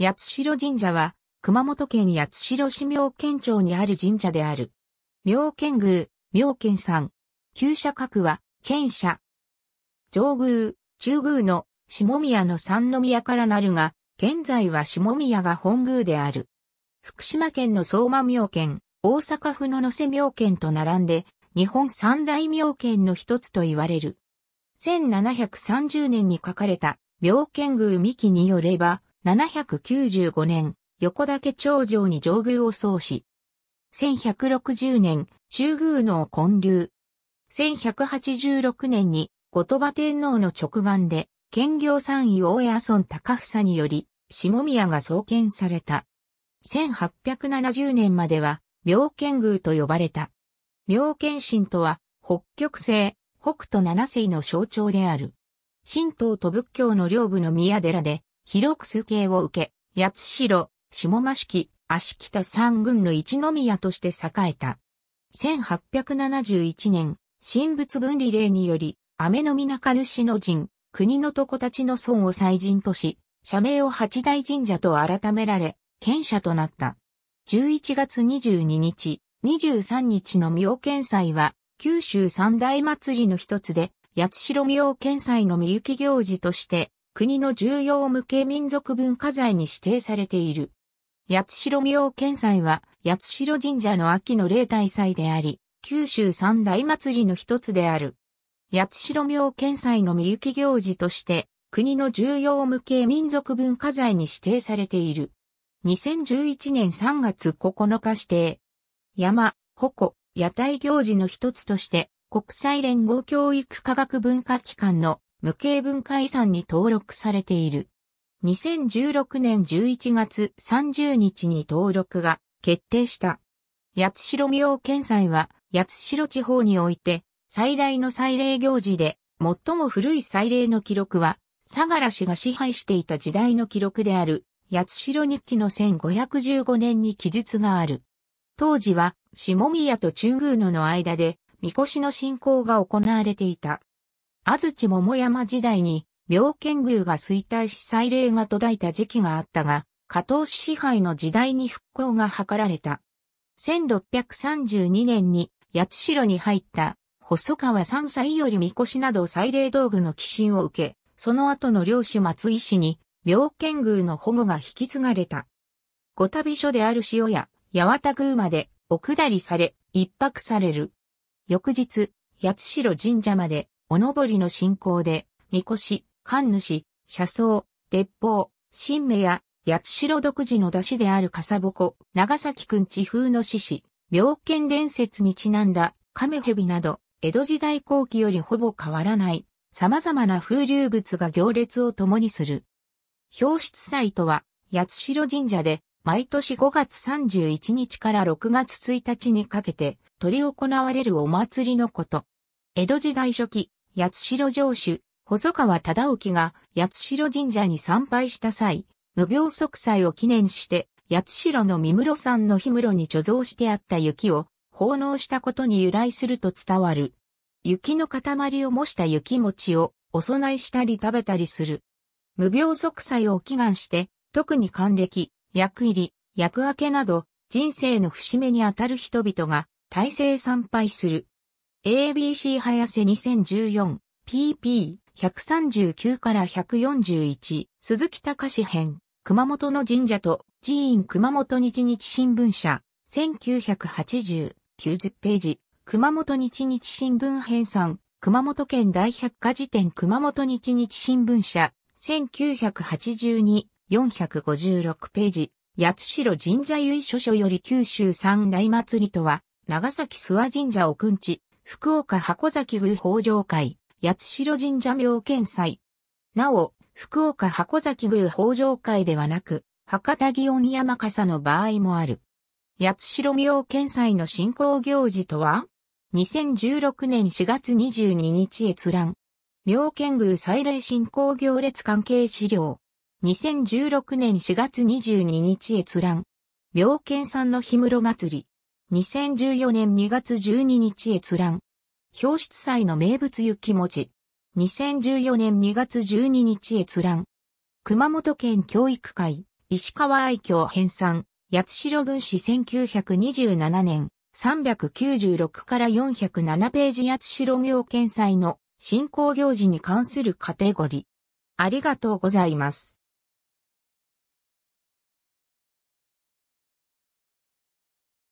八代神社は、熊本県八代市妙見町にある神社である。妙見宮、妙見山。旧社格は、県社。上宮、中宮の、下宮の三宮からなるが、現在は下宮が本宮である。福島県の相馬妙見、大阪府の野瀬妙見と並んで、日本三大妙見の一つと言われる。1730年に書かれた、妙見宮三によれば、795年、横岳長城に上宮を創始。1160年、中宮の建立。1186年に、後鳥羽天皇の直眼で、兼業三位大江村高房により、下宮が創建された。1870年までは、妙見宮と呼ばれた。妙見神とは、北極星、北斗七星の象徴である。神道と仏教の両部の宮寺で、広く数形を受け、八代、下間式、足北三軍の一宮として栄えた。1871年、神仏分離令により、雨の皆ぬしの陣、国の床たちの孫を祭神とし、社名を八大神社と改められ、県社となった。11月22日、23日の妙県祭は、九州三大祭りの一つで、八代妙県祭のみゆき行事として、国の重要無形民族文化財に指定されている。八代明県祭は、八代神社の秋の例大祭であり、九州三大祭りの一つである。八代明県祭のみゆき行事として、国の重要無形民族文化財に指定されている。2011年3月9日指定。山、鉾、屋台行事の一つとして、国際連合教育科学文化機関の無形文化遺産に登録されている。2016年11月30日に登録が決定した。八代明県祭は八代地方において最大の祭礼行事で最も古い祭礼の記録は相良氏が支配していた時代の記録である八代日記の1515年に記述がある。当時は下宮と中宮野の間で、神輿の信仰が行われていた。安土桃山時代に、妙見宮が衰退し祭礼が途絶えた時期があったが、加藤氏支配の時代に復興が図られた。1632年に八代に入った細川三歳よりみこしなど祭礼道具の寄進を受け、その後の領主松井氏に妙見宮の保護が引き継がれた。御旅所である塩屋、八幡宮までお下りされ、一泊される。翌日、八代神社までおのぼりの信仰で、みこし、神主、車窓、鉄砲、新芽や、八代独自の出汁であるかさぼこ、長崎くん地風の獅子、妙見伝説にちなんだ、亀蛇など、江戸時代後期よりほぼ変わらない、様々な風流物が行列を共にする。表出祭とは、八代神社で、毎年5月31日から6月1日にかけて、取り行われるお祭りのこと。江戸時代初期、八代城主、細川忠興が八代神社に参拝した際、無病息災を記念して、八代の三室山の氷室に貯蔵してあった雪を奉納したことに由来すると伝わる。雪の塊を模した雪餅をお供えしたり食べたりする。無病息災を祈願して、特に還暦、役入り、役明けなど、人生の節目にあたる人々が、大勢参拝する。ABC 早瀬 2014PP139 から141鈴木隆編熊本の神社と寺院熊本日日新聞社1980 90ページ熊本日日新聞編ん熊本県大百科事典熊本日日新聞社1982 456ページ、八代神社由緒書より九州三大祭りとは、長崎諏訪神社をん地、福岡箱崎宮法上会、八代神社妙見祭。なお、福岡箱崎宮法上会ではなく、博多祇園山笠の場合もある。八代妙見祭の進行行事とは、2016年4月22日閲覧。妙見宮祭礼進行行列関係資料。2016年4月22日閲覧。妙見山の氷室祭り。2014年2月12日閲覧。表出祭の名物雪餅。2014年2月12日閲覧。熊本県教育会、石川愛嬌編纂、八代軍師1927年、396から407ページ八代明検祭の進行行事に関するカテゴリー。ありがとうございます。